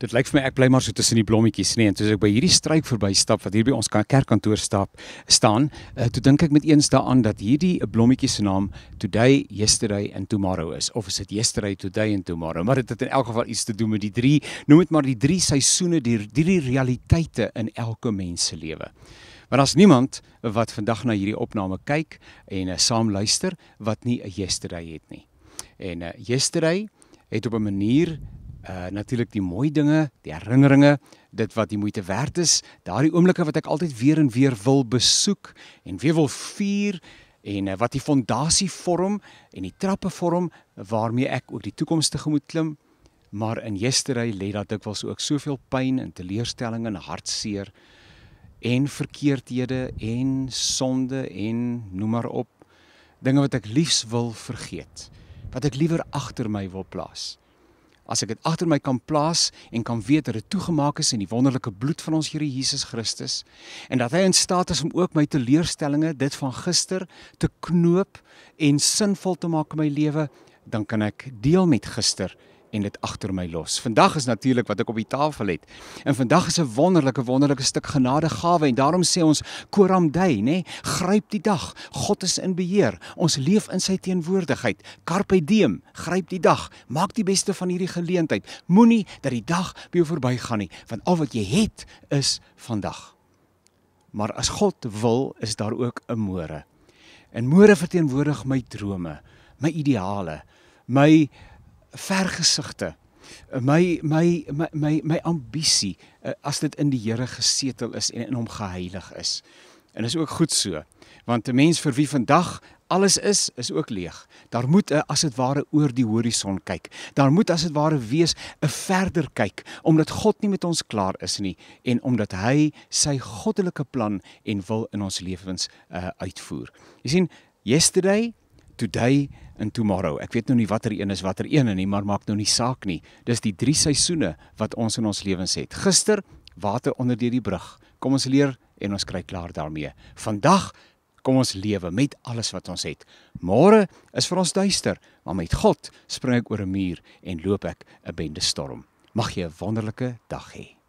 dit lyk vir my ek bly maar so tussen die blommetjies nie en toe ek by hierdie struik verby stap wat hier by ons kerkkantoor stap staan uh, toe dink ek met eens daaraan dat hierdie 'n eh, blommetjie se naam today yesterday and tomorrow is of is dit yesterday today and tomorrow maar dit het in elk geval iets te doen met die drie noem dit maar die drie seisoene die drie realiteite in elke mens se lewe want as niemand wat vandag na hierdie opname kyk en uh, saam luister wat nie 'n yesterday het nie en uh, yesterday het op 'n manier uh natuurlik die mooi dinge, die herinneringe, dit wat die moeite werd is, daardie oomblikke wat ek altyd weer en weer wil besoek en weer wil vier en uh, wat die fondasie vorm en die trappe vorm waarmee ek ook die toekoms tegemoet klim. Maar in gisterry lê dat ek was ook soveel pyn en teleurstelling en hartseer en verkeerdhede en sonde en noem maar op dinge wat ek liefs wil vergeet, wat ek liewer agter my wil plaas as ek dit agter my kan plaas en kan weet dat dit toegemaak is in die wonderlike bloed van ons Here Jesus Christus en dat hy in staat is om ook my teleurstellings dit van gister te knoop en sinvol te maak in my lewe, dan kan ek deel met gister en dit agter my los. Vandag is natuurlik wat ek op die tafel het. En vandag is 'n wonderlike wonderlike stuk genadegawe en daarom sê ons Koram Day, nê? Nee, gryp die dag. God is in beheer. Ons leef in sy teenwoordigheid. Carpe diem, gryp die dag. Maak die beste van hierdie geleentheid. Moenie dat die dag by jou verbygaan nie, want al wat jy het is vandag. Maar as God wil, is daar ook 'n môre. En môre verteenwoordig my drome, my ideale, my vergesigte my my my my my ambisie eh, as dit in die Here gesetel is en in hom geheilig is en is ook goed so want 'n mens vir wie vandag alles is is ook leeg daar moet 'n as dit ware oor die horison kyk daar moet as dit ware wees 'n verder kyk omdat God nie met ons klaar is nie en omdat hy sy goddelike plan en wil in ons lewens uh, uitvoer jy sien yesterday today in Tomorrow. Ek weet nou nie watter een is watter een nie, maar maak nou nie saak nie. Dis die drie seisoene wat ons in ons lewens het. Gister, water onder deur die brug. Kom ons leer en ons kry klaar daarmee. Vandag kom ons lewe met alles wat ons het. Môre is vir ons duister, maar met God spring ek oor 'n muur en loop ek 'n bende storm. Mag jy 'n wonderlike dag hê.